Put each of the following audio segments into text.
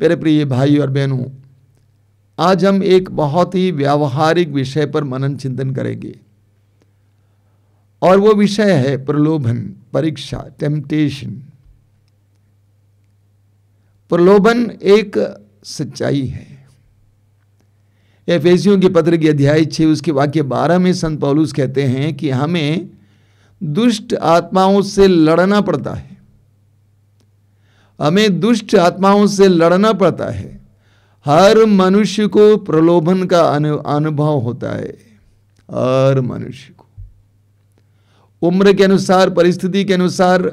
मेरे प्रिय भाई और बहनों आज हम एक बहुत ही व्यावहारिक विषय पर मनन चिंतन करेंगे और वो विषय है प्रलोभन परीक्षा टेम्पटेशन प्रलोभन एक सच्चाई है एफेसियों के पत्र के अध्याय छः उसके वाक्य बारह में संत पौलुस कहते हैं कि हमें दुष्ट आत्माओं से लड़ना पड़ता है हमें दुष्ट आत्माओं से लड़ना पड़ता है हर मनुष्य को प्रलोभन का अनुभव होता है हर मनुष्य को उम्र के अनुसार परिस्थिति के अनुसार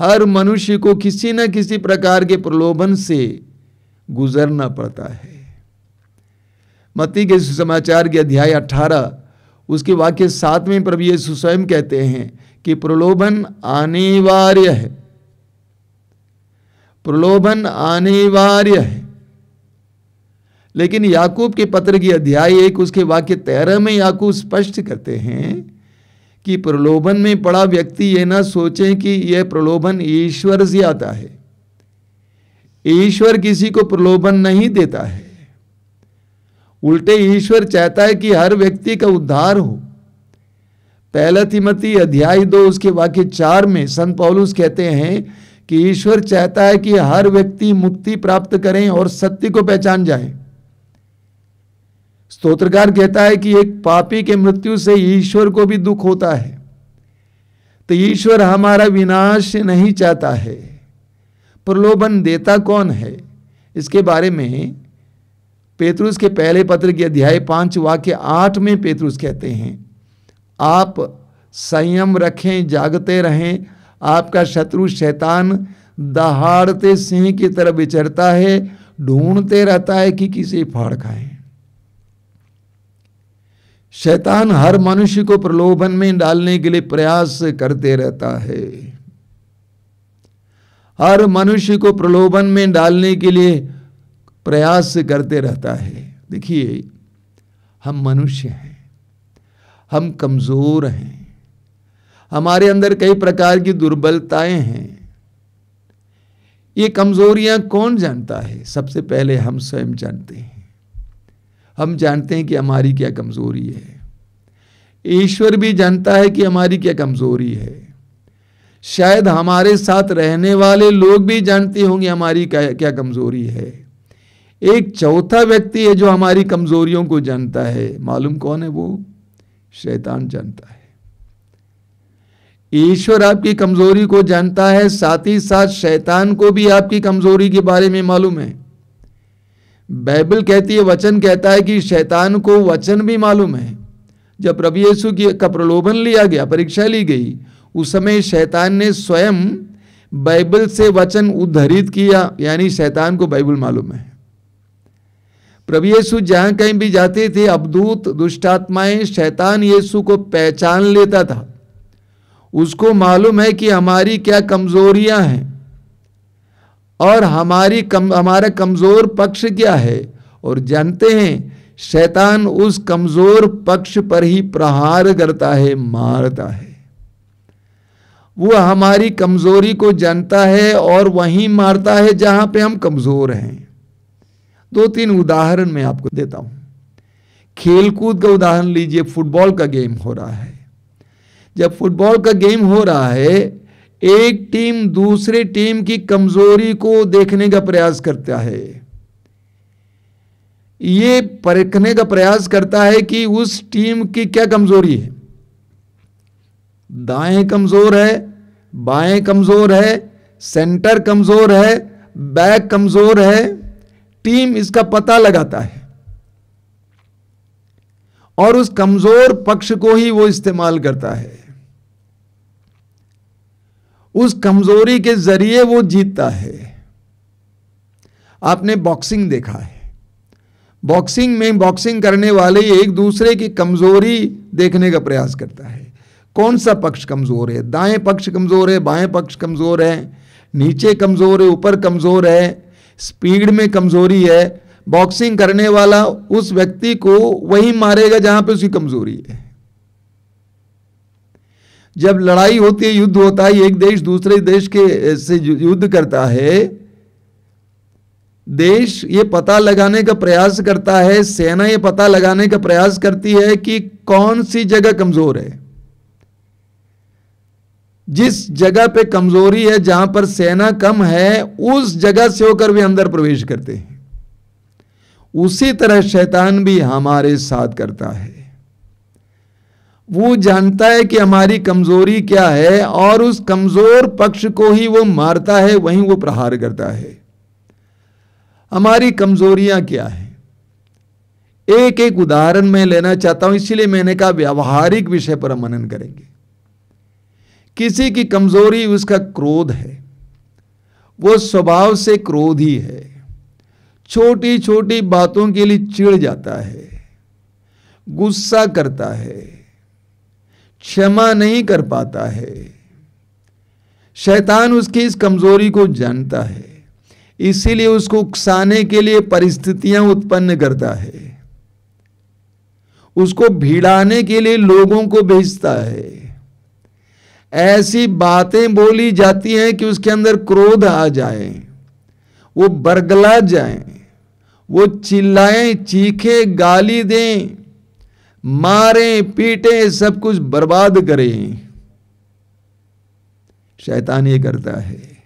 हर मनुष्य को किसी न किसी प्रकार के प्रलोभन से गुजरना पड़ता है मती के सुसमाचार के अध्याय 18 उसके वाक्य सातवें प्रभु ये स्वयं कहते हैं कि प्रलोभन अनिवार्य है प्रलोभन अनिवार्य है लेकिन याकूब के पत्र की अध्याय एक उसके वाक्य तेरह में याकूब स्पष्ट करते हैं कि प्रलोभन में पड़ा व्यक्ति यह ना सोचे कि यह प्रलोभन ईश्वर से आता है ईश्वर किसी को प्रलोभन नहीं देता है उल्टे ईश्वर चाहता है कि हर व्यक्ति का उद्धार हो पहला तिमती अध्याय दो उसके वाक्य चार में संत पौलुस कहते हैं कि ईश्वर चाहता है कि हर व्यक्ति मुक्ति प्राप्त करें और सत्य को पहचान जाए स्तोत्रकार कहता है कि एक पापी के मृत्यु से ईश्वर को भी दुख होता है तो ईश्वर हमारा विनाश नहीं चाहता है प्रलोभन देता कौन है इसके बारे में पेतरुस के पहले पत्र के अध्याय पांच वाक्य आठ में पेतरुस कहते हैं आप संयम रखें जागते रहें आपका शत्रु शैतान दहाड़ते सिंह की तरह विचरता है ढूंढते रहता है कि किसे फाड़ खाए शैतान हर मनुष्य को प्रलोभन में डालने के लिए प्रयास करते रहता है हर मनुष्य को प्रलोभन में डालने के लिए प्रयास करते रहता है देखिए हम मनुष्य हैं हम कमज़ोर हैं हमारे अंदर कई प्रकार की दुर्बलताएं हैं ये कमजोरियां कौन जानता है सबसे पहले हम स्वयं जानते हैं हम जानते हैं कि हमारी क्या कमजोरी है ईश्वर भी जानता है कि हमारी क्या कमजोरी है शायद हमारे साथ रहने वाले लोग भी जानते होंगे हमारी क्या क्या कमजोरी है एक चौथा व्यक्ति है जो हमारी कमजोरियों को जानता है मालूम कौन है वो शैतान जानता है ईश्वर आपकी कमजोरी को जानता है साथ ही साथ शैतान को भी आपकी कमजोरी के बारे में मालूम है बाइबल कहती है वचन कहता है कि शैतान को वचन भी मालूम है जब प्रभु यीशु की का प्रलोभन लिया गया परीक्षा ली गई उस समय शैतान ने स्वयं बाइबल से वचन उद्धरित किया यानी शैतान को बाइबल मालूम है प्रभु यीशु जहां कहीं भी जाते थे अवधूत दुष्टात्माएं शैतान यीशु को पहचान लेता था उसको मालूम है कि हमारी क्या कमज़ोरियां हैं और हमारी कम हमारा कमज़ोर पक्ष क्या है और जानते हैं शैतान उस कमज़ोर पक्ष पर ही प्रहार करता है मारता है वो हमारी कमज़ोरी को जानता है और वहीं मारता है जहां पे हम कमज़ोर हैं दो तीन उदाहरण मैं आपको देता हूं खेलकूद का उदाहरण लीजिए फुटबॉल का गेम हो रहा है जब फुटबॉल का गेम हो रहा है एक टीम दूसरे टीम की कमजोरी को देखने का प्रयास करता है ये परखने का प्रयास करता है कि उस टीम की क्या कमजोरी है दाएं कमजोर है बाएं कमजोर है सेंटर कमजोर है बैक कमजोर है टीम इसका पता लगाता है और उस कमजोर पक्ष को ही वो इस्तेमाल करता है उस कमजोरी के जरिए वो जीतता है आपने बॉक्सिंग देखा है बॉक्सिंग में बॉक्सिंग करने वाले एक दूसरे की कमजोरी देखने का प्रयास करता है कौन सा पक्ष कमजोर है दाएं पक्ष कमजोर है बाएं पक्ष कमजोर है नीचे कमजोर है ऊपर कमजोर है स्पीड में कमजोरी है बॉक्सिंग करने वाला उस व्यक्ति को वही मारेगा जहां पे उसकी कमजोरी है जब लड़ाई होती है युद्ध होता है एक देश दूसरे देश के से युद्ध करता है देश ये पता लगाने का प्रयास करता है सेना ये पता लगाने का प्रयास करती है कि कौन सी जगह कमजोर है जिस जगह पे कमजोरी है जहां पर सेना कम है उस जगह से होकर भी अंदर प्रवेश करते हैं उसी तरह शैतान भी हमारे साथ करता है वो जानता है कि हमारी कमजोरी क्या है और उस कमजोर पक्ष को ही वो मारता है वहीं वो प्रहार करता है हमारी कमजोरियां क्या है एक एक उदाहरण मैं लेना चाहता हूं इसलिए मैंने कहा व्यावहारिक विषय पर मनन करेंगे किसी की कमजोरी उसका क्रोध है वो स्वभाव से क्रोधी है छोटी छोटी बातों के लिए चिढ़ जाता है गुस्सा करता है क्षमा नहीं कर पाता है शैतान उसकी इस कमजोरी को जानता है इसीलिए उसको उकसाने के लिए परिस्थितियां उत्पन्न करता है उसको भिड़ाने के लिए लोगों को भेजता है ऐसी बातें बोली जाती हैं कि उसके अंदर क्रोध आ जाए वो बरगला जाए वो चिल्लाएं चीखे गाली दें मारे पीटे सब कुछ बर्बाद करें शैतान ये करता है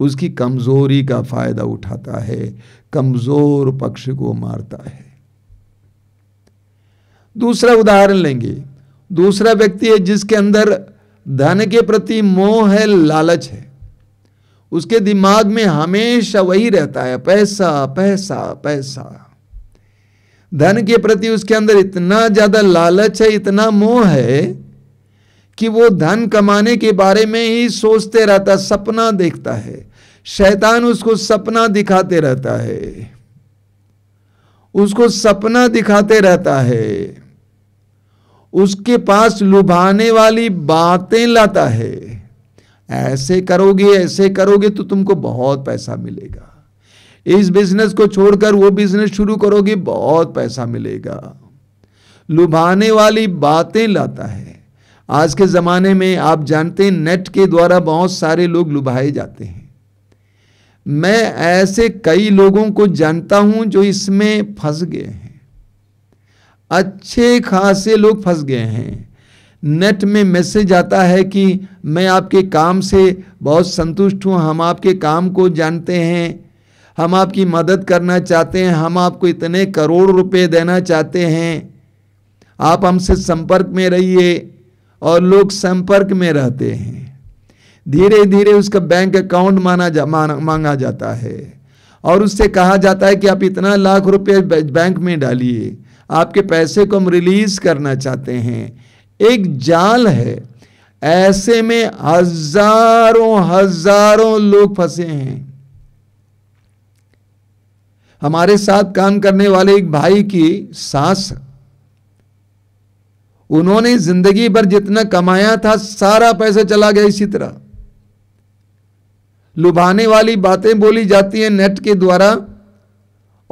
उसकी कमजोरी का फायदा उठाता है कमजोर पक्ष को मारता है दूसरा उदाहरण लेंगे दूसरा व्यक्ति है जिसके अंदर धन के प्रति मोह है लालच है उसके दिमाग में हमेशा वही रहता है पैसा पैसा पैसा धन हाँ। के प्रति उसके अंदर इतना ज्यादा लालच है इतना मोह है कि वो धन कमाने के बारे में ही सोचते रहता सपना देखता है शैतान उसको सपना दिखाते रहता है उसको सपना दिखाते रहता है उसके पास लुभाने वाली बातें लाता है ऐसे करोगे ऐसे करोगे तो तुमको बहुत पैसा मिलेगा इस बिजनेस को छोड़कर वो बिजनेस शुरू करोगे बहुत पैसा मिलेगा लुभाने वाली बातें लाता है आज के ज़माने में आप जानते हैं नेट के द्वारा बहुत सारे लोग लुभाए जाते हैं मैं ऐसे कई लोगों को जानता हूं जो इसमें फंस गए हैं अच्छे खासे लोग फंस गए हैं नेट में मैसेज आता है कि मैं आपके काम से बहुत संतुष्ट हूं हम आपके काम को जानते हैं हम आपकी मदद करना चाहते हैं हम आपको इतने करोड़ रुपए देना चाहते हैं आप हमसे संपर्क में रहिए और लोग संपर्क में रहते हैं धीरे धीरे उसका बैंक अकाउंट माना जा माना, मांगा जाता है और उससे कहा जाता है कि आप इतना लाख रुपए बैंक में डालिए आपके पैसे को हम रिलीज करना चाहते हैं एक जाल है ऐसे में हजारों हजारों लोग फंसे हैं हमारे साथ काम करने वाले एक भाई की सास उन्होंने जिंदगी भर जितना कमाया था सारा पैसा चला गया इसी तरह लुभाने वाली बातें बोली जाती हैं नेट के द्वारा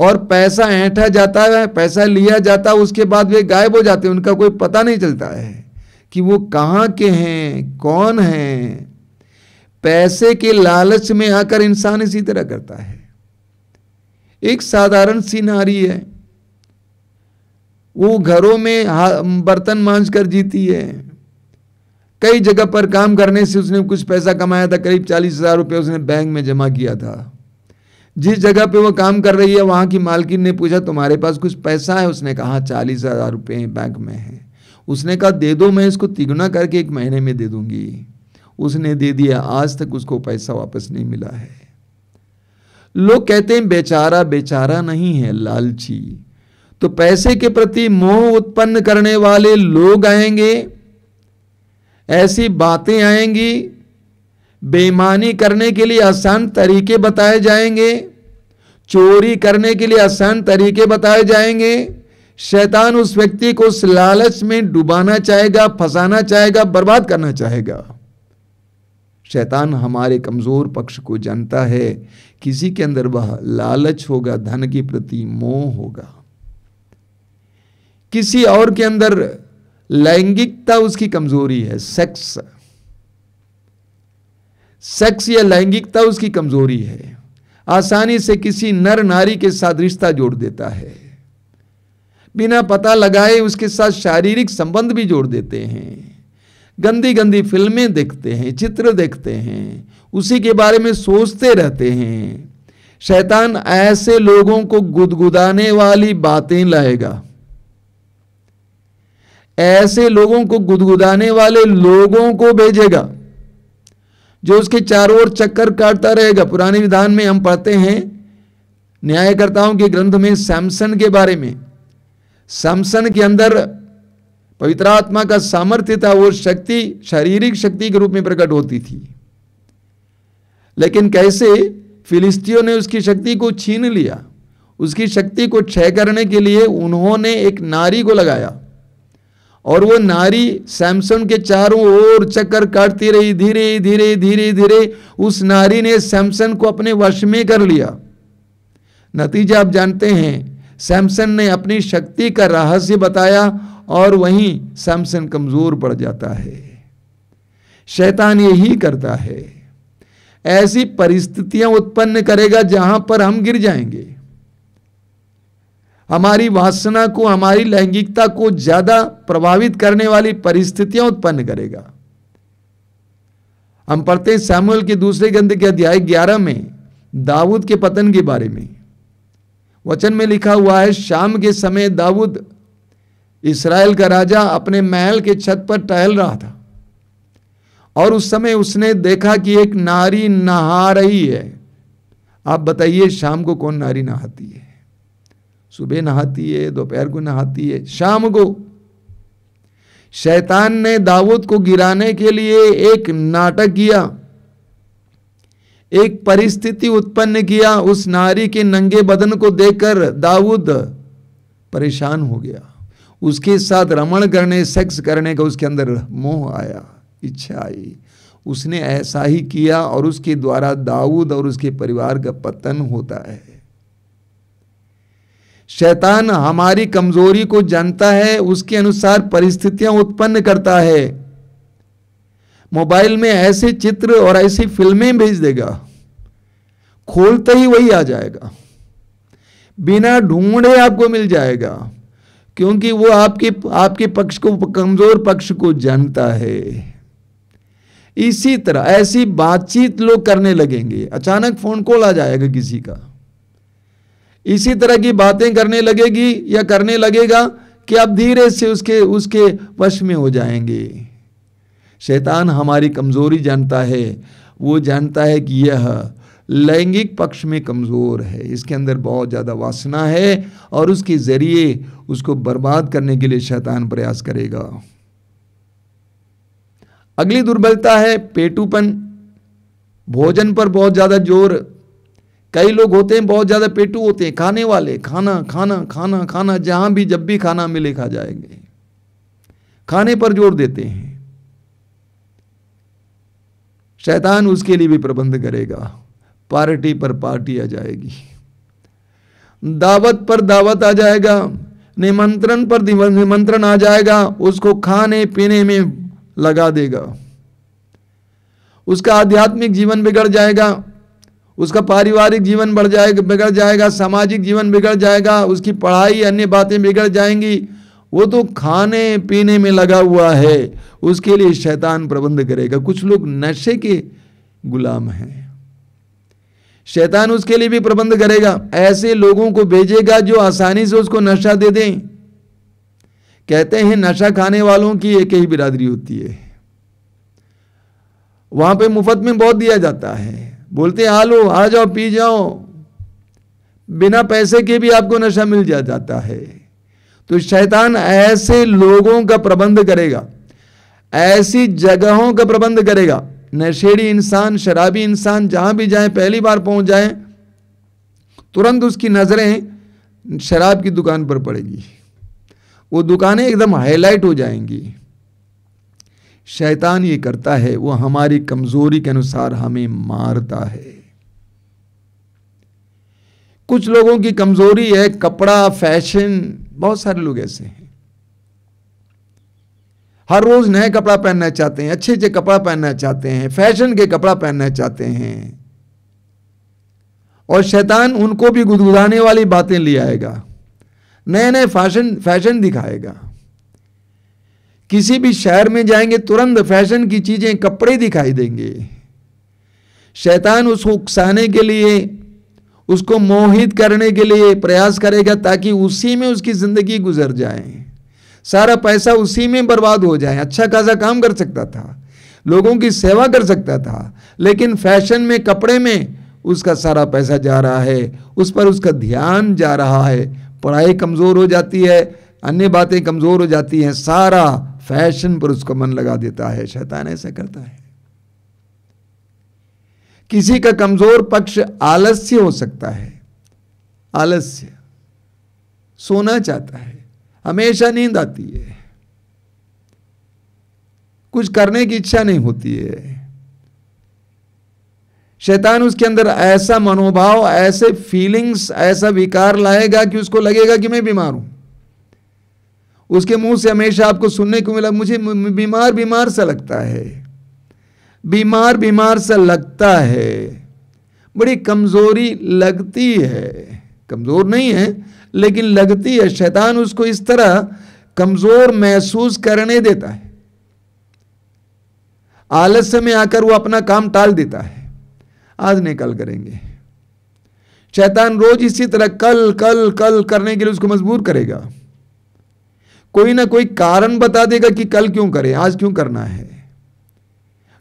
और पैसा ऐठा जाता है पैसा लिया जाता है उसके बाद वे गायब हो जाते हैं उनका कोई पता नहीं चलता है कि वो कहाँ के हैं कौन हैं पैसे के लालच में आकर इंसान इसी तरह करता है एक साधारण सी नारी है वो घरों में बर्तन मांझ कर जीती है कई जगह पर काम करने से उसने कुछ पैसा कमाया था करीब चालीस हजार रुपये उसने बैंक में जमा किया था जिस जगह पे वो काम कर रही है वहां की मालकिन ने पूछा तुम्हारे पास कुछ पैसा है उसने कहा चालीस हजार रुपये बैंक में है उसने कहा दे दो मैं इसको तिगुना करके एक महीने में दे दूंगी उसने दे दिया आज तक उसको पैसा वापस नहीं मिला है लोग कहते हैं बेचारा बेचारा नहीं है लालची तो पैसे के प्रति मोह उत्पन्न करने वाले लोग आएंगे ऐसी बातें आएंगी बेईमानी करने के लिए आसान तरीके बताए जाएंगे चोरी करने के लिए आसान तरीके बताए जाएंगे शैतान उस व्यक्ति को उस लालच में डुबाना चाहेगा फंसाना चाहेगा बर्बाद करना चाहेगा शैतान हमारे कमज़ोर पक्ष को जानता है किसी के अंदर वह लालच होगा धन के प्रति मोह होगा किसी और के अंदर लैंगिकता उसकी कमजोरी है सेक्स सेक्स या लैंगिकता उसकी कमजोरी है आसानी से किसी नर नारी के साथ रिश्ता जोड़ देता है बिना पता लगाए उसके साथ शारीरिक संबंध भी जोड़ देते हैं गंदी गंदी फिल्में देखते हैं चित्र देखते हैं उसी के बारे में सोचते रहते हैं शैतान ऐसे लोगों को गुदगुदाने वाली बातें लाएगा ऐसे लोगों को गुदगुदाने वाले लोगों को भेजेगा जो उसके चारों ओर चक्कर काटता रहेगा पुराने विधान में हम पढ़ते हैं न्यायकर्ताओं के ग्रंथ में सैमसन के बारे में सैमसन के अंदर पवित्र आत्मा का सामर्थ्य था वो शक्ति शारीरिक शक्ति के रूप में प्रकट होती थी लेकिन कैसे फिलिस्तीनियों ने उसकी शक्ति को छीन लिया उसकी शक्ति को क्षय करने के लिए उन्होंने एक नारी को लगाया और वो नारी सैमसन के चारों ओर चक्कर काटती रही धीरे धीरे धीरे धीरे उस नारी ने सैमसन को अपने वश में कर लिया नतीजा आप जानते हैं सैमसन ने अपनी शक्ति का रहस्य बताया और वहीं सैमसन कमज़ोर पड़ जाता है शैतान यही करता है ऐसी परिस्थितियां उत्पन्न करेगा जहां पर हम गिर जाएंगे हमारी वासना को हमारी लैंगिकता को ज्यादा प्रभावित करने वाली परिस्थितियां उत्पन्न करेगा हम पढ़ते हैं सैमुअल के दूसरे ग्रंथ के अध्याय ग्यारह में दाऊद के पतन के बारे में वचन में लिखा हुआ है शाम के समय दाऊद इसराइल का राजा अपने महल के छत पर टहल रहा था और उस समय उसने देखा कि एक नारी नहा रही है आप बताइए शाम को कौन नारी नहाती है सुबह नहाती है दोपहर को नहाती है शाम को शैतान ने दाऊद को गिराने के लिए एक नाटक किया एक परिस्थिति उत्पन्न किया उस नारी के नंगे बदन को देखकर दाऊद परेशान हो गया उसके साथ रमण करने सेक्स करने का उसके अंदर मोह आया इच्छा आई उसने ऐसा ही किया और उसके द्वारा दाऊद और उसके परिवार का पतन होता है शैतान हमारी कमजोरी को जानता है उसके अनुसार परिस्थितियां उत्पन्न करता है मोबाइल में ऐसे चित्र और ऐसी फिल्में भेज देगा खोलते ही वही आ जाएगा बिना ढूंढे आपको मिल जाएगा क्योंकि वो आपके आपके पक्ष को कमज़ोर पक्ष को जानता है इसी तरह ऐसी बातचीत लोग करने लगेंगे अचानक फ़ोन कॉल आ जाएगा किसी का इसी तरह की बातें करने लगेगी या करने लगेगा कि आप धीरे से उसके उसके वश में हो जाएंगे शैतान हमारी कमज़ोरी जानता है वो जानता है कि यह लैंगिक पक्ष में कमज़ोर है इसके अंदर बहुत ज़्यादा वासना है और उसके ज़रिए उसको बर्बाद करने के लिए शैतान प्रयास करेगा अगली दुर्बलता है पेटूपन भोजन पर बहुत ज़्यादा जोर कई लोग होते हैं बहुत ज़्यादा पेटू होते हैं खाने वाले खाना खाना खाना खाना जहाँ भी जब भी खाना मिले खा जाएंगे खाने पर जोर देते हैं शैतान उसके लिए भी प्रबंध करेगा पार्टी पर पार्टी आ जाएगी दावत पर दावत आ जाएगा निमंत्रण पर निमंत्रण आ जाएगा उसको खाने पीने में लगा देगा उसका आध्यात्मिक जीवन बिगड़ जाएगा उसका पारिवारिक जीवन बढ़ जाएगा बिगड़ जाएगा सामाजिक जीवन बिगड़ जाएगा उसकी पढ़ाई अन्य बातें बिगड़ जाएंगी वो तो खाने पीने में लगा हुआ है उसके लिए शैतान प्रबंध करेगा कुछ लोग नशे के गुलाम हैं शैतान उसके लिए भी प्रबंध करेगा ऐसे लोगों को भेजेगा जो आसानी से उसको नशा दे दें कहते हैं नशा खाने वालों की एक ही बिरादरी होती है वहां पे मुफ्त में बहुत दिया जाता है बोलते हैं आलो आ जाओ पी जाओ बिना पैसे के भी आपको नशा मिल जा जाता है तो शैतान ऐसे लोगों का प्रबंध करेगा ऐसी जगहों का प्रबंध करेगा नशेड़ी इंसान शराबी इंसान जहाँ भी जाए पहली बार पहुँच जाए तुरंत उसकी नज़रें शराब की दुकान पर पड़ेगी वो दुकानें एकदम हाईलाइट हो जाएंगी शैतान ये करता है वो हमारी कमज़ोरी के अनुसार हमें मारता है कुछ लोगों की कमज़ोरी है कपड़ा फैशन बहुत सारे लोग ऐसे हैं हर रोज नए कपड़ा पहनना चाहते हैं अच्छे अच्छे कपड़ा पहनना चाहते हैं फैशन के कपड़ा पहनना चाहते हैं और शैतान उनको भी गुदगुदाने वाली बातें ले आएगा नए नए फैशन फैशन दिखाएगा किसी भी शहर में जाएंगे तुरंत फैशन की चीजें कपड़े दिखाई देंगे शैतान उसको उकसाने के लिए उसको मोहित करने के लिए प्रयास करेगा ताकि उसी में उसकी जिंदगी गुजर जाए सारा पैसा उसी में बर्बाद हो जाए अच्छा खासा काम कर सकता था लोगों की सेवा कर सकता था लेकिन फैशन में कपड़े में उसका सारा पैसा जा रहा है उस पर उसका ध्यान जा रहा है पढ़ाई कमज़ोर हो जाती है अन्य बातें कमज़ोर हो जाती हैं सारा फैशन पर उसका मन लगा देता है शैतान ऐसा करता है किसी का कमज़ोर पक्ष आलस्य हो सकता है आलस्य सोना चाहता है हमेशा नींद आती है कुछ करने की इच्छा नहीं होती है शैतान उसके अंदर ऐसा मनोभाव ऐसे फीलिंग्स ऐसा विकार लाएगा कि उसको लगेगा कि मैं बीमार हूं उसके मुंह से हमेशा आपको सुनने को मिला मुझे बीमार बीमार सा लगता है बीमार बीमार सा लगता है बड़ी कमजोरी लगती है कमजोर नहीं है लेकिन लगती है शैतान उसको इस तरह कमज़ोर महसूस करने देता है आलस्य में आकर वो अपना काम टाल देता है आज नहीं कल करेंगे शैतान रोज इसी तरह कल कल कल करने के लिए उसको मजबूर करेगा कोई ना कोई कारण बता देगा कि कल क्यों करें आज क्यों करना है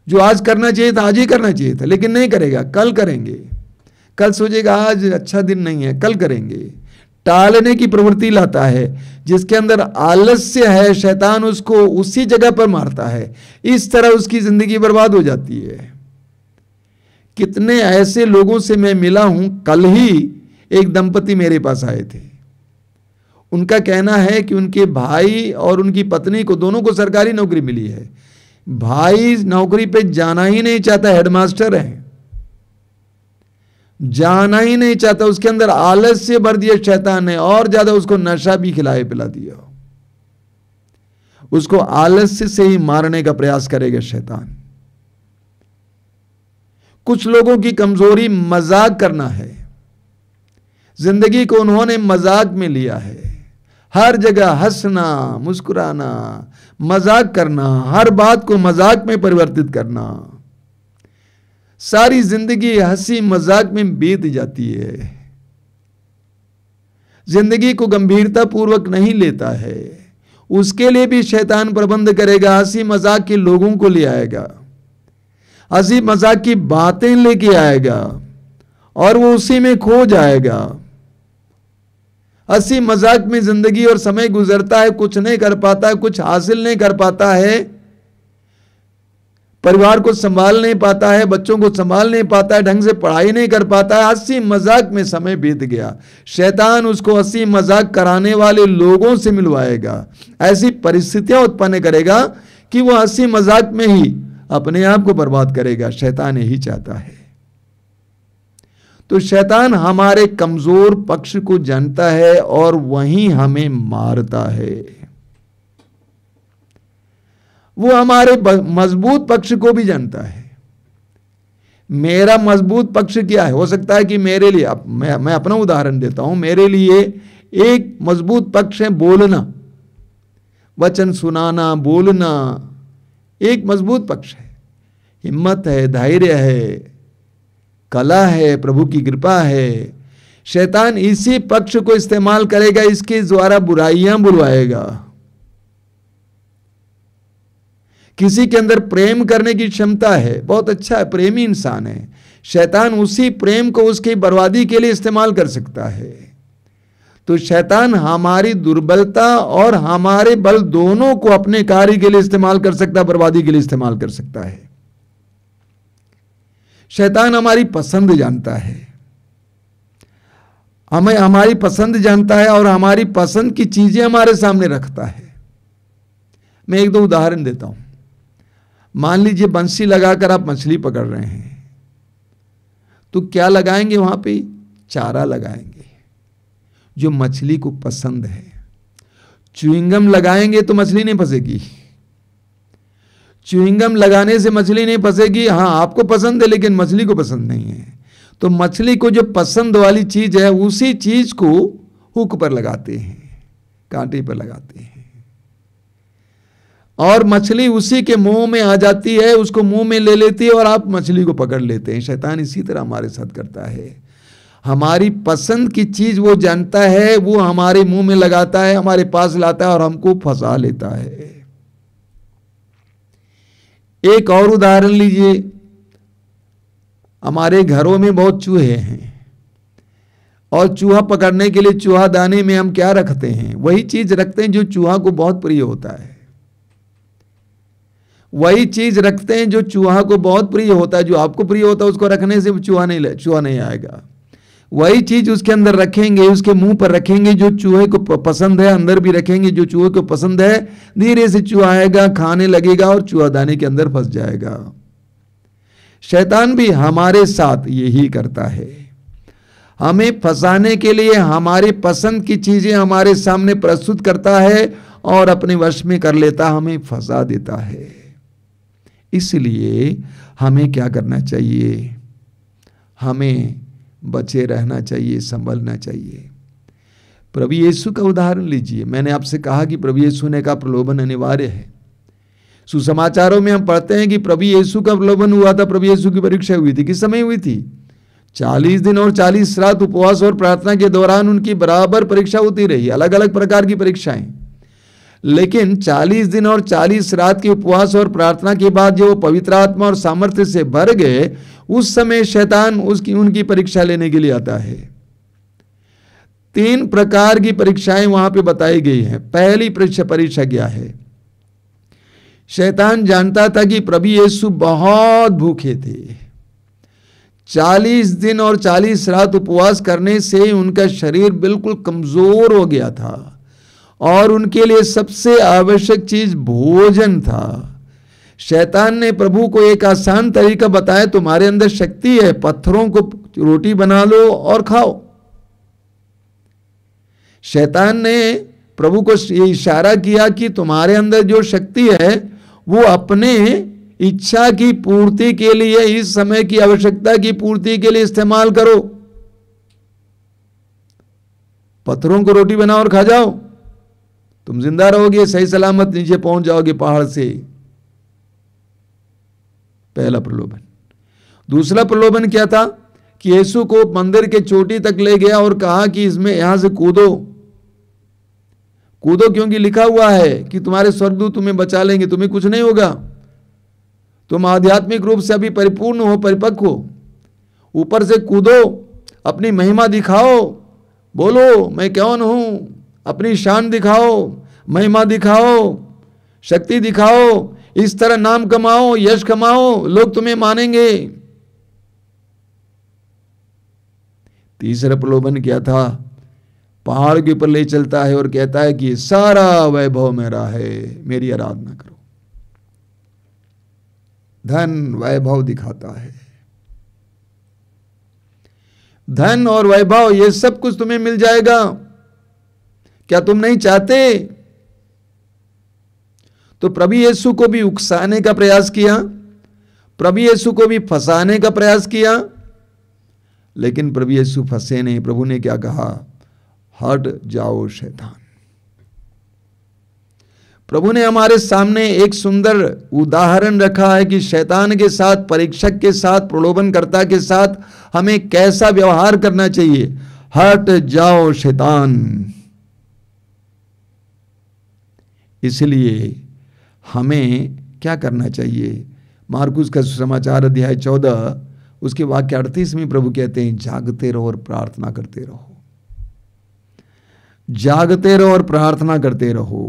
जो आज करना चाहिए था आज ही करना चाहिए था लेकिन नहीं करेगा कल करेंगे कल सोचेगा आज अच्छा दिन नहीं है कल करेंगे टालने की प्रवृत्ति लाता है जिसके अंदर आलस्य है शैतान उसको उसी जगह पर मारता है इस तरह उसकी ज़िंदगी बर्बाद हो जाती है कितने ऐसे लोगों से मैं मिला हूं कल ही एक दंपति मेरे पास आए थे उनका कहना है कि उनके भाई और उनकी पत्नी को दोनों को सरकारी नौकरी मिली है भाई नौकरी पे जाना ही नहीं चाहता हेडमास्टर है जाना ही नहीं चाहता उसके अंदर आलस्य भर दिया शैतान ने और ज्यादा उसको नशा भी खिलाए पिला दिया उसको आलस्य से ही मारने का प्रयास करेगा शैतान कुछ लोगों की कमजोरी मजाक करना है जिंदगी को उन्होंने मजाक में लिया है हर जगह हंसना मुस्कुराना मजाक करना हर बात को मजाक में परिवर्तित करना सारी जिंदगी हंसी मजाक में बीत जाती है जिंदगी को गंभीरता पूर्वक नहीं लेता है उसके लिए भी शैतान प्रबंध करेगा हंसी मजाक के लोगों को ले आएगा हंसी मजाक की बातें लेके आएगा और वो उसी में खो जाएगा हंसी मजाक में जिंदगी और समय गुजरता है कुछ नहीं कर पाता कुछ हासिल नहीं कर पाता है परिवार को संभाल नहीं पाता है बच्चों को संभाल नहीं पाता है ढंग से पढ़ाई नहीं कर पाता है हंसी मजाक में समय बीत गया शैतान उसको हंसी मजाक कराने वाले लोगों से मिलवाएगा ऐसी परिस्थितियां उत्पन्न करेगा कि वह हंसी मजाक में ही अपने आप को बर्बाद करेगा शैतान यही चाहता है तो शैतान हमारे कमजोर पक्ष को जानता है और वहीं हमें मारता है वो हमारे मजबूत पक्ष को भी जानता है मेरा मजबूत पक्ष क्या है हो सकता है कि मेरे लिए अब मैं मैं अपना उदाहरण देता हूं मेरे लिए एक मजबूत पक्ष है बोलना वचन सुनाना बोलना एक मजबूत पक्ष है हिम्मत है धैर्य है कला है प्रभु की कृपा है शैतान इसी पक्ष को इस्तेमाल करेगा इसके द्वारा बुराइयां बुलवाएगा किसी के अंदर प्रेम करने की क्षमता है बहुत अच्छा है प्रेमी इंसान है शैतान उसी प्रेम को उसकी बर्बादी के लिए इस्तेमाल कर सकता है तो शैतान हमारी दुर्बलता और हमारे बल दोनों को अपने कार्य के लिए इस्तेमाल कर सकता है बर्बादी के लिए इस्तेमाल कर सकता है शैतान हमारी पसंद जानता है हमें हमारी पसंद जानता है और हमारी पसंद की चीजें हमारे सामने रखता है मैं एक दो उदाहरण देता हूं मान लीजिए बंसी लगाकर आप मछली पकड़ रहे हैं तो क्या लगाएंगे वहां पे चारा लगाएंगे जो मछली को पसंद है च्युइंगम लगाएंगे तो मछली नहीं फंसेगी च्युइंगम लगाने से मछली नहीं फंसेगी हाँ आपको पसंद है लेकिन मछली को पसंद नहीं है तो मछली को जो पसंद वाली चीज़ है उसी चीज़ को हुक पर लगाते हैं कांटे पर लगाते हैं और मछली उसी के मुंह में आ जाती है उसको मुंह में ले लेती है और आप मछली को पकड़ लेते हैं शैतान इसी तरह हमारे साथ करता है हमारी पसंद की चीज़ वो जानता है वो हमारे मुंह में लगाता है हमारे पास लाता है और हमको फंसा लेता है एक और उदाहरण लीजिए हमारे घरों में बहुत चूहे हैं और चूहा पकड़ने के लिए चूहा दाने में हम क्या रखते हैं वही चीज़ रखते हैं जो चूहा को बहुत प्रिय होता है वही चीज रखते हैं जो चूहा को बहुत प्रिय होता है जो आपको प्रिय होता है उसको रखने से चूहा नहीं चूहा नहीं आएगा वही चीज उसके अंदर रखेंगे उसके मुंह पर रखेंगे जो चूहे को पसंद है अंदर भी रखेंगे जो चूहे को पसंद है धीरे से चूहा आएगा खाने लगेगा और चूहादानी के अंदर फंस जाएगा शैतान भी हमारे साथ यही करता है हमें फंसाने के लिए हमारे पसंद की चीजें हमारे सामने प्रस्तुत करता है और अपने वश में कर लेता हमें फंसा देता है इसलिए हमें क्या करना चाहिए हमें बचे रहना चाहिए संभलना चाहिए प्रभु येसु का उदाहरण लीजिए मैंने आपसे कहा कि प्रभु येसु ने कहा प्रलोभन अनिवार्य है सुसमाचारों में हम पढ़ते हैं कि प्रभु येसु का प्रलोभन हुआ था प्रभु येसु की परीक्षा हुई थी किस समय हुई थी चालीस दिन और चालीस रात उपवास और प्रार्थना के दौरान उनकी बराबर परीक्षा होती रही अलग अलग प्रकार की परीक्षाएं लेकिन 40 दिन और 40 रात के उपवास और प्रार्थना के बाद जो पवित्र आत्मा और सामर्थ्य से भर गए उस समय शैतान उसकी उनकी परीक्षा लेने के लिए आता है तीन प्रकार की परीक्षाएं वहां पे बताई गई हैं पहली परीक्षा परीक्षा क्या है शैतान जानता था कि प्रभु यीशु बहुत भूखे थे चालीस दिन और चालीस रात उपवास करने से उनका शरीर बिल्कुल कमजोर हो गया था और उनके लिए सबसे आवश्यक चीज भोजन था शैतान ने प्रभु को एक आसान तरीका बताया तुम्हारे अंदर शक्ति है पत्थरों को रोटी बना लो और खाओ शैतान ने प्रभु को ये इशारा किया कि तुम्हारे अंदर जो शक्ति है वो अपने इच्छा की पूर्ति के लिए इस समय की आवश्यकता की पूर्ति के लिए इस्तेमाल करो पत्थरों को रोटी बनाओ और खा जाओ तुम जिंदा रहोगे सही सलामत नीचे पहुंच जाओगे पहाड़ से पहला प्रलोभन दूसरा प्रलोभन क्या था कि यीशु को मंदिर के चोटी तक ले गया और कहा कि इसमें यहां से कूदो कूदो क्योंकि लिखा हुआ है कि तुम्हारे स्वर्गदूत तुम्हें बचा लेंगे तुम्हें कुछ नहीं होगा तुम आध्यात्मिक रूप से अभी परिपूर्ण हो परिपक्व हो ऊपर से कूदो अपनी महिमा दिखाओ बोलो मैं कौन हूं अपनी शान दिखाओ महिमा दिखाओ शक्ति दिखाओ इस तरह नाम कमाओ यश कमाओ लोग तुम्हें मानेंगे तीसरा प्रलोभन क्या था पहाड़ के ऊपर ले चलता है और कहता है कि सारा वैभव मेरा है मेरी आराधना करो धन वैभव दिखाता है धन और वैभव ये सब कुछ तुम्हें मिल जाएगा क्या तुम नहीं चाहते तो प्रभु यीशु को भी उकसाने का प्रयास किया प्रभु यीशु को भी फंसाने का प्रयास किया लेकिन प्रभु यीशु फंसे नहीं प्रभु ने क्या कहा हट जाओ शैतान प्रभु ने हमारे सामने एक सुंदर उदाहरण रखा है कि शैतान के साथ परीक्षक के साथ प्रलोभनकर्ता के साथ हमें कैसा व्यवहार करना चाहिए हट जाओ शैतान इसलिए हमें क्या करना चाहिए मार्कुस का समाचार अध्याय चौदह उसके वाक्य अड़तीस में प्रभु कहते हैं जागते रहो और प्रार्थना करते रहो जागते रहो और प्रार्थना करते रहो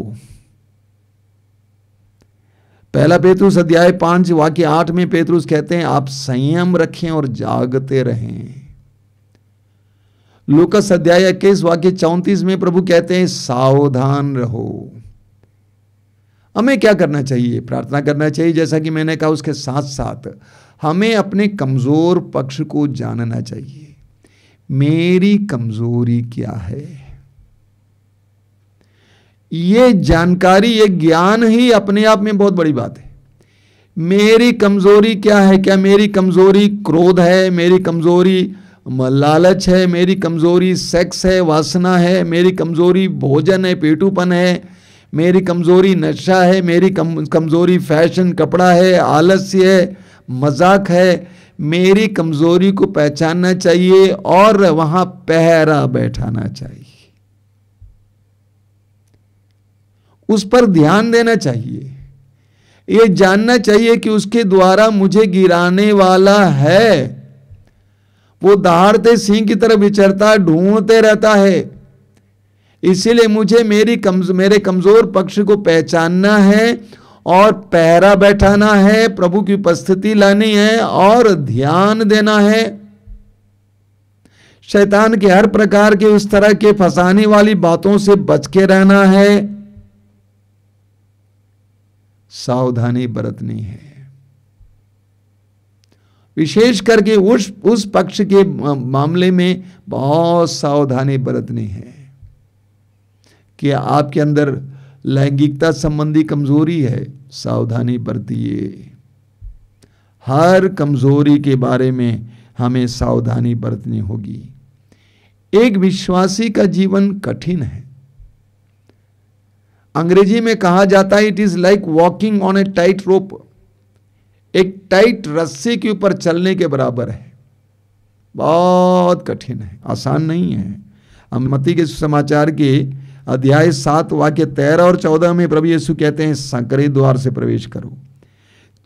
पहला पेतरुस अध्याय पांच वाक्य आठ में पेतरुस कहते हैं आप संयम रखें और जागते रहें लोकस अध्याय इक्कीस वाक्य चौंतीस में प्रभु कहते हैं सावधान रहो हमें क्या करना चाहिए प्रार्थना करना चाहिए जैसा कि मैंने कहा उसके साथ साथ हमें अपने कमज़ोर पक्ष को जानना चाहिए मेरी कमज़ोरी क्या है ये जानकारी ये ज्ञान ही अपने आप में बहुत बड़ी बात है मेरी कमज़ोरी क्या है क्या मेरी कमज़ोरी क्रोध है मेरी कमज़ोरी लालच है मेरी कमज़ोरी सेक्स है वासना है मेरी कमज़ोरी भोजन है पेटूपन है मेरी कमज़ोरी नशा है मेरी कम कमज़ोरी फैशन कपड़ा है आलस्य है मजाक है मेरी कमज़ोरी को पहचानना चाहिए और वहाँ पहरा बैठाना चाहिए उस पर ध्यान देना चाहिए ये जानना चाहिए कि उसके द्वारा मुझे गिराने वाला है वो दहाड़ते सिंह की तरह विचरता ढूंढते रहता है इसीलिए मुझे मेरी कमज मेरे कमज़ोर पक्ष को पहचानना है और पैरा बैठाना है प्रभु की उपस्थिति लानी है और ध्यान देना है शैतान के हर प्रकार के उस तरह के फंसाने वाली बातों से बच के रहना है सावधानी बरतनी है विशेष करके उस उस पक्ष के मामले में बहुत सावधानी बरतनी है कि आपके अंदर लैंगिकता संबंधी कमजोरी है सावधानी बरतिए हर कमजोरी के बारे में हमें सावधानी बरतनी होगी एक विश्वासी का जीवन कठिन है अंग्रेजी में कहा जाता है it is like walking on a tight rope एक टाइट रस्सी के ऊपर चलने के बराबर है बहुत कठिन है आसान नहीं है हम मती के समाचार के अध्याय सात वाक्य तेरह और चौदह में प्रभु यीशु कहते हैं संकरी द्वार से प्रवेश करो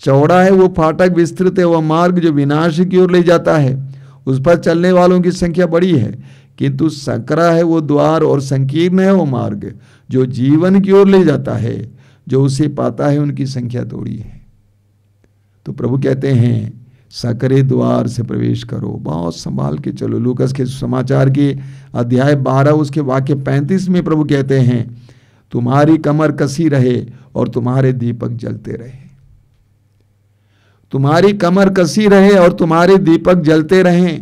चौड़ा है वो फाटक विस्तृत है वह मार्ग जो विनाश की ओर ले जाता है उस पर चलने वालों की संख्या बड़ी है किंतु संकरा है वो द्वार और संकीर्ण है वो मार्ग जो जीवन की ओर ले जाता है जो उसे पाता है उनकी संख्या थोड़ी है तो प्रभु कहते हैं सकरे द्वार से प्रवेश करो बहुत संभाल के चलो लूकस के समाचार की अध्याय बारह उसके वाक्य पैंतीस में प्रभु कहते हैं तुम्हारी कमर कसी रहे और तुम्हारे दीपक जलते रहे तुम्हारी कमर कसी रहे और तुम्हारे दीपक जलते रहे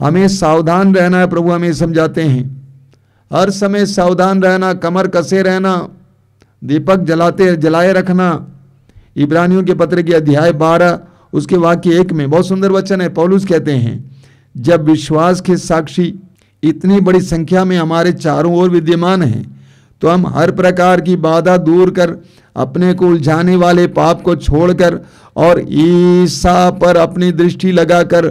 हमें सावधान रहना है प्रभु हमें समझाते हैं हर समय सावधान रहना कमर कसे रहना दीपक जलाते जलाए रखना इब्रानियों के पत्र के अध्याय बारह उसके वाक्य एक में बहुत सुंदर वचन है पौलुस कहते हैं जब विश्वास के साक्षी इतनी बड़ी संख्या में हमारे चारों ओर विद्यमान हैं तो हम हर प्रकार की बाधा दूर कर अपने को उलझाने वाले पाप को छोड़कर और ईसा पर अपनी दृष्टि लगाकर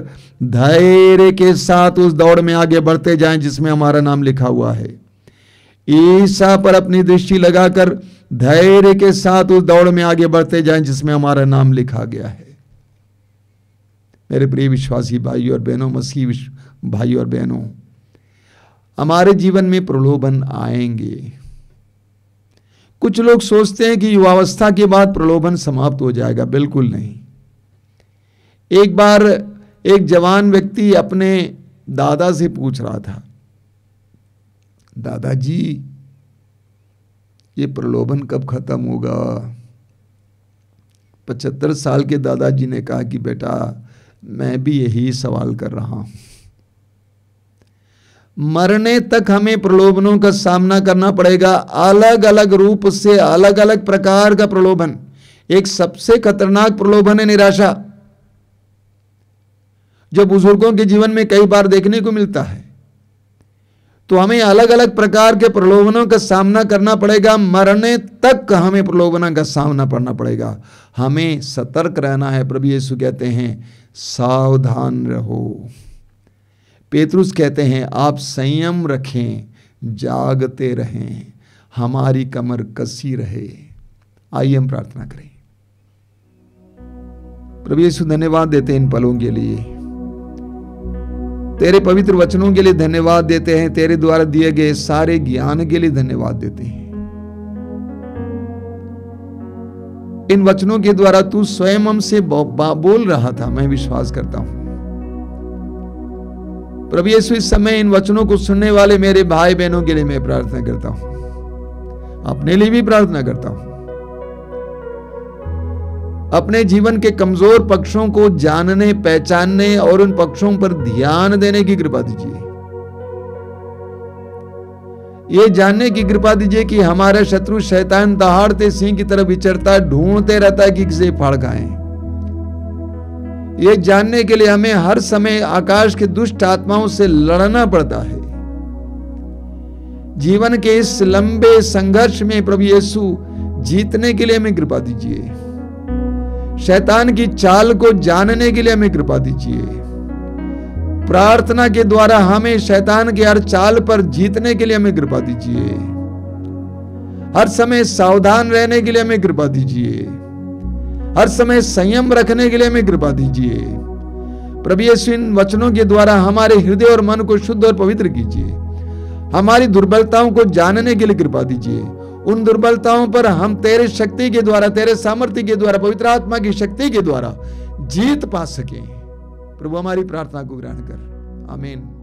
धैर्य के साथ उस दौड़ में आगे बढ़ते जाएं जिसमें हमारा नाम लिखा हुआ है ईसा पर अपनी दृष्टि लगाकर धैर्य के साथ उस दौड़ में आगे बढ़ते जाएं जिसमें हमारा नाम लिखा गया है मेरे प्रिय विश्वासी भाई और बहनों मसीह भाई और बहनों हमारे जीवन में प्रलोभन आएंगे कुछ लोग सोचते हैं कि युवावस्था के बाद प्रलोभन समाप्त हो जाएगा बिल्कुल नहीं एक बार एक जवान व्यक्ति अपने दादा से पूछ रहा था दादाजी ये प्रलोभन कब खत्म होगा पचहत्तर साल के दादाजी ने कहा कि बेटा मैं भी यही सवाल कर रहा हूं मरने तक हमें प्रलोभनों का सामना करना पड़ेगा अलग अलग रूप से अलग अलग प्रकार का प्रलोभन एक सबसे खतरनाक प्रलोभन है निराशा जो बुजुर्गों के जीवन में कई बार देखने को मिलता है तो हमें अलग अलग प्रकार के प्रलोभनों का सामना करना पड़ेगा मरने तक हमें प्रलोभनों का सामना करना पड़ेगा हमें सतर्क रहना है प्रभु यीशु कहते हैं सावधान रहो पेतरुस कहते हैं आप संयम रखें जागते रहें हमारी कमर कसी रहे आइए हम प्रार्थना करें प्रभु यीशु धन्यवाद देते हैं इन पलों के लिए तेरे पवित्र वचनों के लिए धन्यवाद देते हैं तेरे द्वारा दिए गए सारे ज्ञान के लिए धन्यवाद देते हैं इन वचनों के द्वारा तू स्वयं हमसे बोल रहा था मैं विश्वास करता हूं प्रभु यीशु इस समय इन वचनों को सुनने वाले मेरे भाई बहनों के लिए मैं प्रार्थना करता हूं अपने लिए भी प्रार्थना करता हूं अपने जीवन के कमजोर पक्षों को जानने पहचानने और उन पक्षों पर ध्यान देने की कृपा दीजिए ये जानने की कृपा दीजिए कि हमारा शत्रु शैतान दहाड़ते सिंह की तरह विचरता ढूंढते रहता है कि किसे फाड़ खाए ये जानने के लिए हमें हर समय आकाश के दुष्ट आत्माओं से लड़ना पड़ता है जीवन के इस लंबे संघर्ष में प्रभु यीशु जीतने के लिए हमें कृपा दीजिए शैतान की चाल को जानने के लिए हमें कृपा दीजिए प्रार्थना के द्वारा हमें शैतान के हर चाल पर जीतने के लिए हमें कृपा दीजिए हर समय सावधान रहने के लिए हमें कृपा दीजिए हर समय संयम रखने के लिए हमें कृपा दीजिए प्रभु यीशु इन वचनों के द्वारा हमारे हृदय और मन को शुद्ध और पवित्र कीजिए हमारी दुर्बलताओं को जानने के लिए कृपा दीजिए उन दुर्बलताओं पर हम तेरे शक्ति के द्वारा तेरे सामर्थ्य के द्वारा पवित्र आत्मा की शक्ति के द्वारा जीत पा सकें प्रभु हमारी प्रार्थना को ग्रहण कर आमीन